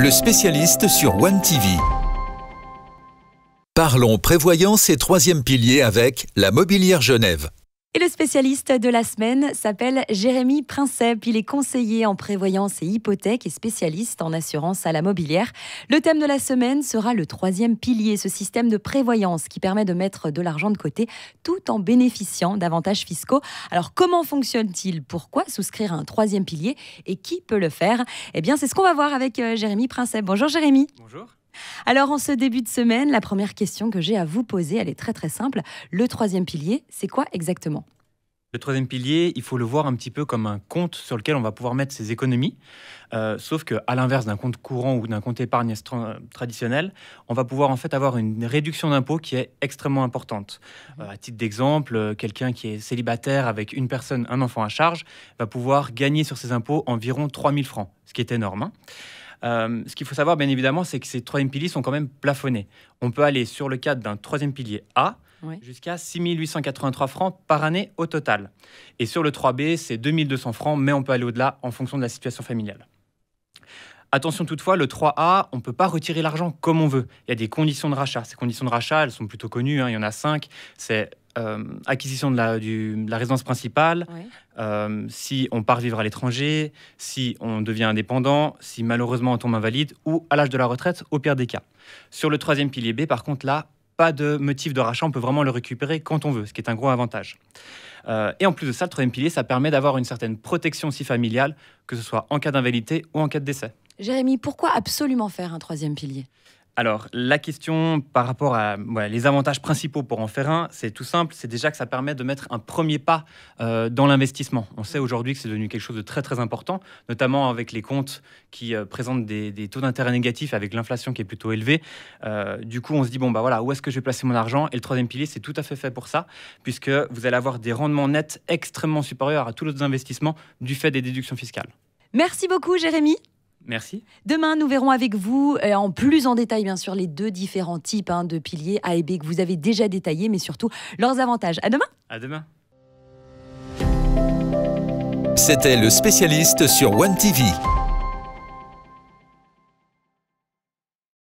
le spécialiste sur One TV. Parlons prévoyance et troisième pilier avec la Mobilière Genève. Et le spécialiste de la semaine s'appelle Jérémy Princep. Il est conseiller en prévoyance et hypothèque et spécialiste en assurance à la mobilière. Le thème de la semaine sera le troisième pilier, ce système de prévoyance qui permet de mettre de l'argent de côté tout en bénéficiant d'avantages fiscaux. Alors comment fonctionne-t-il Pourquoi souscrire à un troisième pilier Et qui peut le faire Eh bien c'est ce qu'on va voir avec euh, Jérémy Princep. Bonjour Jérémy. Bonjour. Alors en ce début de semaine, la première question que j'ai à vous poser, elle est très très simple. Le troisième pilier, c'est quoi exactement le troisième pilier, il faut le voir un petit peu comme un compte sur lequel on va pouvoir mettre ses économies. Euh, sauf qu'à l'inverse d'un compte courant ou d'un compte épargne traditionnel, on va pouvoir en fait avoir une réduction d'impôts qui est extrêmement importante. Mhm. Euh, à titre d'exemple, euh, quelqu'un qui est célibataire avec une personne, un enfant à charge, va pouvoir gagner sur ses impôts environ 3000 francs, ce qui est énorme. Hein. Euh, ce qu'il faut savoir, bien évidemment, c'est que ces troisième piliers sont quand même plafonnés. On peut aller sur le cadre d'un troisième pilier A jusqu'à 6883 francs par année au total. Et sur le 3B, c'est 2200 francs, mais on peut aller au-delà en fonction de la situation familiale. Attention toutefois, le 3A, on ne peut pas retirer l'argent comme on veut. Il y a des conditions de rachat. Ces conditions de rachat, elles sont plutôt connues. Hein. Il y en a cinq. C'est euh, acquisition de la, résidence principale, euh, si on part vivre à l'étranger, si on devient indépendant, si malheureusement on tombe invalide ou à l'âge de la retraite, au pire des cas. Sur le troisième pilier B, par contre, là, pas de motif de rachat, on peut vraiment le récupérer quand on veut, ce qui est un gros avantage. Euh, et en plus de ça, le troisième pilier, ça permet d'avoir une certaine protection si familiale, que ce soit en cas d'invalidité ou en cas de décès. Jérémy, pourquoi absolument faire un troisième pilier alors, la question par rapport à les avantages principaux pour en faire un, c'est tout simple, c'est déjà que ça permet de mettre un premier pas euh, dans l'investissement. On sait aujourd'hui que c'est devenu quelque chose de très très important, notamment avec les comptes qui euh, présentent des, taux d'intérêt négatifs avec l'inflation qui est plutôt élevée. Euh, du coup, on se dit, bon, bah voilà, où est-ce que je vais placer mon argent Et le troisième pilier, c'est tout à fait fait pour ça, puisque vous allez avoir des rendements nets extrêmement supérieurs à tous les autres investissements du fait des déductions fiscales. Merci beaucoup, Jérémy. Merci. Demain, nous verrons avec vous, euh, en plus en détail, bien sûr, les deux différents types hein, de piliers A et B que vous avez déjà détaillés, mais surtout leurs avantages. À demain. À demain. C'était le spécialiste sur One TV.